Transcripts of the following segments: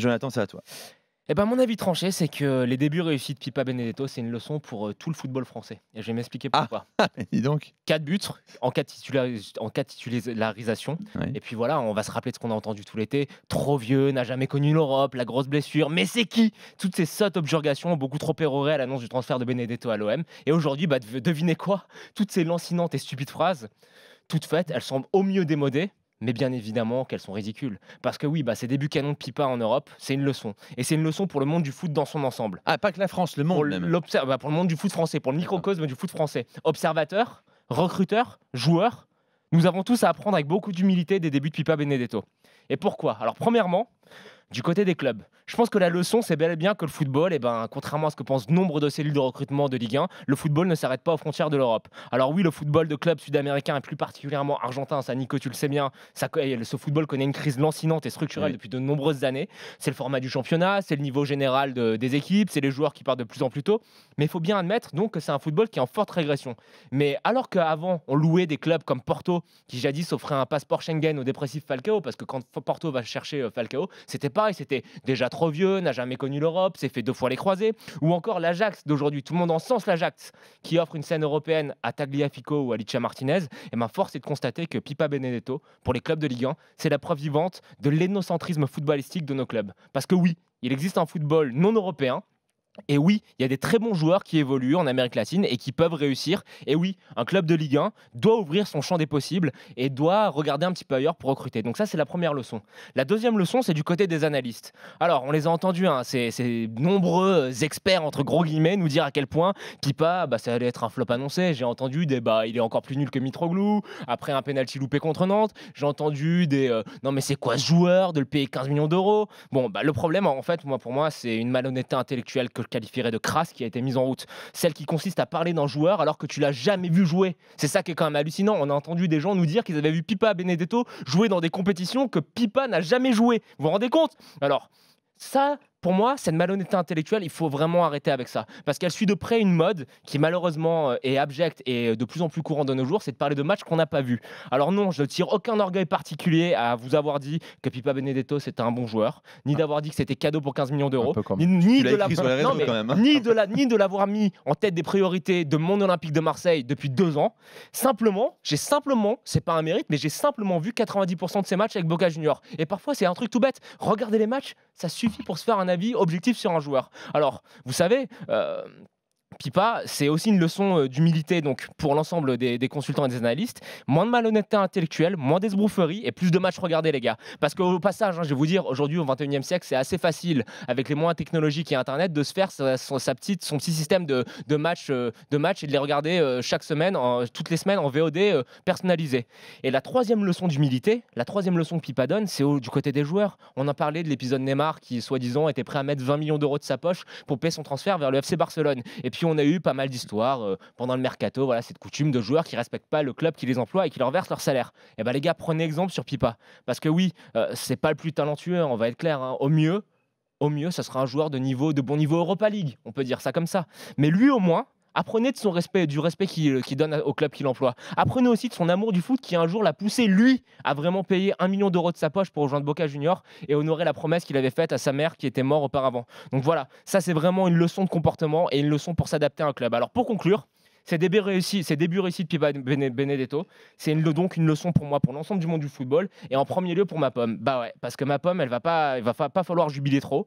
Jonathan, c'est à toi. Eh ben, mon avis tranché, c'est que les débuts réussis de Pipa Benedetto, c'est une leçon pour euh, tout le football français. Et je vais m'expliquer ah. pourquoi. Ah, dis donc. Quatre buts en cas de titularisation. Et puis voilà, on va se rappeler de ce qu'on a entendu tout l'été. Trop vieux, n'a jamais connu l'Europe, la grosse blessure. Mais c'est qui Toutes ces sottes objurgations ont beaucoup trop errorées à l'annonce du transfert de Benedetto à l'OM. Et aujourd'hui, bah, devinez quoi Toutes ces lancinantes et stupides phrases, toutes faites, elles semblent au mieux démodées mais bien évidemment qu'elles sont ridicules. Parce que oui, bah, ces débuts canons de Pipa en Europe, c'est une leçon. Et c'est une leçon pour le monde du foot dans son ensemble. Ah, pas que la France, le monde bah, pour le monde du foot français, pour le microcosme du foot français. Observateur, recruteur, joueur, nous avons tous à apprendre avec beaucoup d'humilité des débuts de Pipa Benedetto. Et pourquoi Alors premièrement, du côté des clubs. Je pense que la leçon, c'est bel et bien que le football, eh ben, contrairement à ce que pensent nombre de cellules de recrutement de Ligue 1, le football ne s'arrête pas aux frontières de l'Europe. Alors oui, le football de clubs sud-américains et plus particulièrement argentin, ça Nico, tu le sais bien, eh, ce football connaît une crise lancinante et structurelle depuis de nombreuses années. C'est le format du championnat, c'est le niveau général des équipes, c'est les joueurs qui partent de plus en plus tôt. Mais il faut bien admettre donc que c'est un football qui est en forte régression. Mais alors qu'avant, on louait des clubs comme Porto, qui jadis offrait un passeport Schengen au dépressif Falcao, parce que quand Porto va chercher euh, Falcao, c'était pas c'était déjà trop vieux, n'a jamais connu l'Europe, s'est fait deux fois les croisés. Ou encore l'Ajax d'aujourd'hui, tout le monde en sens l'Ajax, qui offre une scène européenne à Tagliafico ou à Licia Martinez. Et ma force est de constater que Pipa Benedetto, pour les clubs de Ligue 1, c'est la preuve vivante de l'énocentrisme footballistique de nos clubs. Parce que oui, il existe un football non européen, et oui, il y a des très bons joueurs qui évoluent en Amérique latine et qui peuvent réussir. Et oui, un club de Ligue 1 doit ouvrir son champ des possibles et doit regarder un petit peu ailleurs pour recruter. Donc ça, c'est la première leçon. La deuxième leçon, c'est du côté des analystes. Alors, on les a entendus, hein, ces, nombreux experts, entre gros guillemets, nous dire à quel point Pipa, bah, ça allait être un flop annoncé. J'ai entendu des, bah, il est encore plus nul que Mitroglou, après un penalty loupé contre Nantes. J'ai entendu des, euh, non mais c'est quoi ce joueur, de le payer 15 millions d'euros. Bon, bah, le problème, en fait, moi, pour moi, c'est une malhonnêteté intellectuelle que qualifierait de crasse qui a été mise en route. Celle qui consiste à parler d'un joueur alors que tu l'as jamais vu jouer. C'est ça qui est quand même hallucinant. On a entendu des gens nous dire qu'ils avaient vu Pipa Benedetto jouer dans des compétitions que Pipa n'a jamais joué. Vous vous rendez compte Alors, ça, pour moi, cette malhonnêteté intellectuelle, il faut vraiment arrêter avec ça. Parce qu'elle suit de près une mode qui, malheureusement, euh, est abjecte et euh, de plus en plus courante de nos jours, c'est de parler de matchs qu'on n'a pas vus. Alors, non, je ne tire aucun orgueil particulier à vous avoir dit que Pipa Benedetto, c'était un bon joueur, ni ah. d'avoir dit que c'était cadeau pour 15 millions d'euros, ni, de de l'avoir mis en tête des priorités de mon Olympique de Marseille depuis deux ans. Simplement, j'ai simplement, c'est pas un mérite, mais j'ai simplement vu 90% de ces matchs avec Boca Junior. Et parfois, c'est un truc tout bête. Regardez les matchs, ça suffit pour se faire un avis objectif sur un joueur. Alors, vous savez, euh, Pipa, c'est aussi une leçon euh, d'humilité donc pour l'ensemble des, consultants et des analystes. Moins de malhonnêteté intellectuelle, moins d'esbroufferie et plus de matchs regardés, les gars. Parce qu'au passage, hein, je vais vous dire, aujourd'hui, au 21e siècle, c'est assez facile, avec les moyens technologiques et Internet, de se faire son petit système de, de matchs euh, match et de les regarder euh, chaque semaine, toutes les semaines, en VOD personnalisé. Et la troisième leçon d'humilité, la troisième leçon que Pipa donne, c'est du côté des joueurs. On en parlait de l'épisode Neymar qui, soi-disant, était prêt à mettre 20 millions d'euros de sa poche pour payer son transfert vers le FC Barcelone. Et puis, on a eu pas mal d'histoires euh, pendant le mercato, voilà, cette coutume de joueurs qui respectent pas le club qui les emploie et qui leur verse leur salaire. Et eh ben les gars, prenez exemple sur Pipa, parce que oui, euh, c'est pas le plus talentueux, hein, on va être clair. Hein. Au mieux, au mieux, ça sera un joueur de niveau, de bon niveau Europa League, on peut dire ça comme ça. Mais lui, au moins, Apprenez de son respect, du respect qu'il euh, donne au club qu'il emploie. Apprenez aussi de son amour du foot qui un jour l'a poussé, lui, à vraiment payer un million d'euros de sa poche pour rejoindre Boca Junior et honorer la promesse qu'il avait faite à sa mère qui était morte auparavant. Donc voilà, ça c'est vraiment une leçon de comportement et une leçon pour s'adapter à un club. Alors pour conclure, ces débuts réussis, ces débuts réussis de Pipa Benedetto, c'est donc une leçon pour moi, pour l'ensemble du monde du football, et en premier lieu pour ma pomme. Bah ouais, parce que ma pomme, elle va pas, il va pas falloir jubiler trop,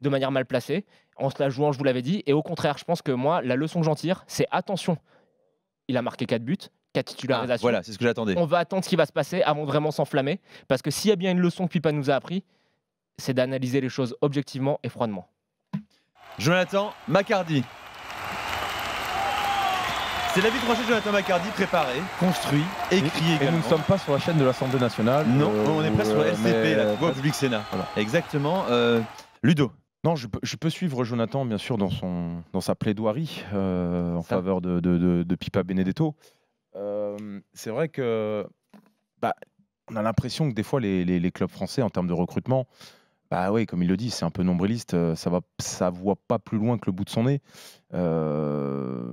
de manière mal placée, en se la jouant, je vous l'avais dit. Et au contraire, je pense que moi, la leçon que j'en tire, c'est attention. Il a marqué 4 buts, 4 titularisations. Ah, voilà, c'est ce que j'attendais. On va attendre ce qui va se passer avant de vraiment s'enflammer. Parce que s'il y a bien une leçon que Pipa nous a appris, c'est d'analyser les choses objectivement et froidement. Jonathan Macardy. C'est la vie de Jonathan Macardy, préparé, construit, écrit. Et, nous ne sommes pas sur la chaîne de l'Assemblée nationale. Non, euh, on est pas sur euh, la LCP, la Sénat. Exactement. Euh, Ludo, non, je peux, suivre Jonathan, bien sûr, dans, son, dans sa plaidoirie euh, en faveur de, de, Pipa Benedetto. Euh, c'est vrai que bah, on a l'impression que des fois, les, clubs français, en termes de recrutement, bah oui, comme il le dit, c'est un peu nombriliste. Euh, ça va, ça voit pas plus loin que le bout de son nez. le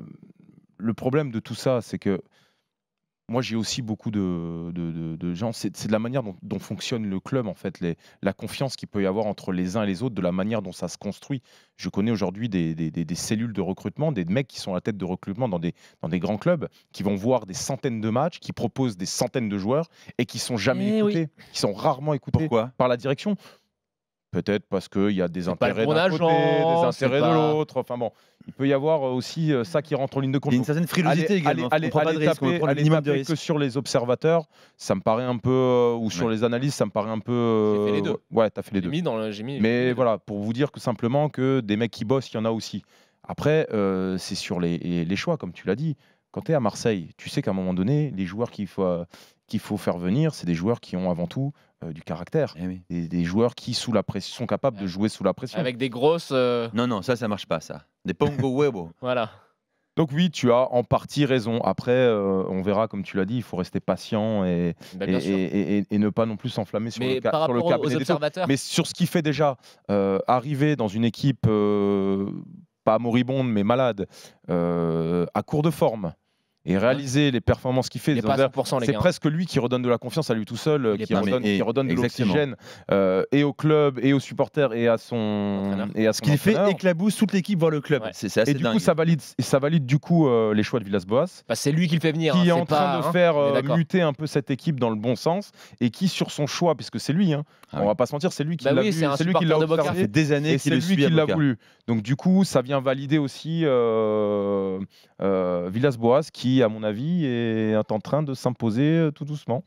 problème de tout ça, c'est que moi, j'ai aussi beaucoup de, gens. C'est de la manière dont, fonctionne le club, en fait, la confiance qu'il peut y avoir entre les uns et les autres, de la manière dont ça se construit. Je connais aujourd'hui des, cellules de recrutement, des mecs qui sont à la tête de recrutement dans des, dans des grands clubs, qui vont voir des centaines de matchs, qui proposent des centaines de joueurs et qui sont jamais eh écoutés, qui sont rarement écoutés par la direction. Peut-être parce qu'il y a des intérêts d'un côté, des intérêts de l'autre. Enfin bon, il peut y avoir euh, aussi euh, ça qui rentre en ligne de compte. Il y a une certaine frilosité également. Allez, taper, que sur les observateurs, ça me paraît un peu, euh, ou sur les analyses, ça me paraît un peu. Tu fait les deux. Ouais, fait les deux. dans Mais voilà, pour vous dire que simplement que des mecs qui bossent, il y en a aussi. Après, c'est sur les, les choix, comme tu l'as dit quand tu es à Marseille, tu sais qu'à un moment donné, les joueurs qu'il faut qu'il faut faire venir, c'est des joueurs qui ont avant tout euh, du caractère. Eh des, joueurs qui sous la pression, sont capables de eh. jouer sous la pression. Avec des grosses. Euh, non, non, ça, ça marche pas, ça. Des pongo huevo. voilà. Donc oui, tu as en partie raison. Après, euh, on verra, comme tu l'as dit, il faut rester patient et, bah, et, et, ne pas non plus s'enflammer sur, le, sur le Mais sur ce qui fait déjà arriver dans une équipe pas moribonde mais malade, à court de forme, et réaliser les performances qu'il fait. C'est presque lui qui redonne de la confiance à lui tout seul, euh, qui redonne, de l'oxygène euh, et au club, et aux supporters, et à son et à ce qu'il fait éclabousse toute l'équipe voir le club. et du coup, ça valide, ça valide du coup euh, les choix de Villas-Boas. Bah, c'est lui qui le fait venir. Qui hein, est, en train de hein, faire muter un peu cette équipe dans le bon sens et qui sur son choix, puisque c'est lui, hein, ne ah on va pas se mentir, c'est lui qui bah l'a c'est des années, c'est lui qui l'a voulu. Donc du coup, ça vient valider aussi Villas-Boas qui à mon avis, est en train de s'imposer euh, tout doucement.